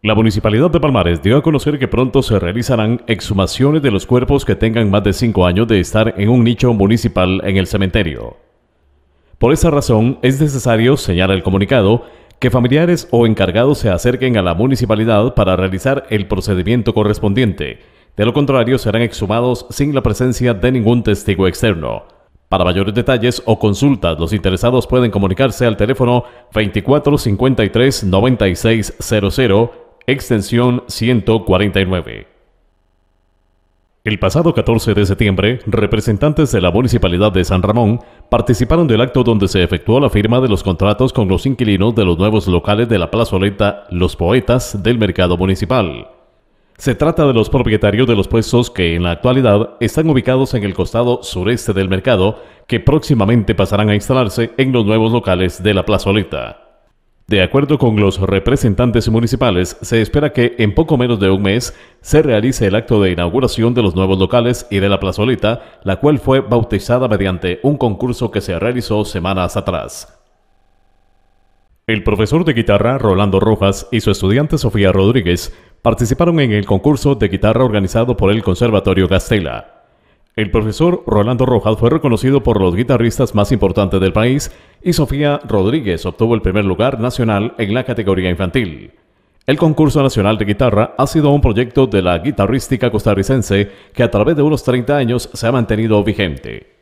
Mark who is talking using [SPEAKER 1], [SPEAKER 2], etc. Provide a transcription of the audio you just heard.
[SPEAKER 1] La Municipalidad de Palmares dio a conocer que pronto se realizarán exhumaciones de los cuerpos que tengan más de cinco años de estar en un nicho municipal en el cementerio. Por esa razón, es necesario, señala el comunicado, que familiares o encargados se acerquen a la municipalidad para realizar el procedimiento correspondiente. De lo contrario, serán exhumados sin la presencia de ningún testigo externo. Para mayores detalles o consultas, los interesados pueden comunicarse al teléfono 2453 9600 extensión 149. El pasado 14 de septiembre, representantes de la Municipalidad de San Ramón participaron del acto donde se efectuó la firma de los contratos con los inquilinos de los nuevos locales de la plazoleta Los Poetas del Mercado Municipal. Se trata de los propietarios de los puestos que en la actualidad están ubicados en el costado sureste del mercado, que próximamente pasarán a instalarse en los nuevos locales de la plazoleta. De acuerdo con los representantes municipales, se espera que en poco menos de un mes se realice el acto de inauguración de los nuevos locales y de la plazoleta, la cual fue bautizada mediante un concurso que se realizó semanas atrás. El profesor de guitarra Rolando Rojas y su estudiante Sofía Rodríguez participaron en el concurso de guitarra organizado por el Conservatorio Castela. El profesor Rolando Rojas fue reconocido por los guitarristas más importantes del país y Sofía Rodríguez obtuvo el primer lugar nacional en la categoría infantil. El concurso nacional de guitarra ha sido un proyecto de la guitarrística costarricense que a través de unos 30 años se ha mantenido vigente.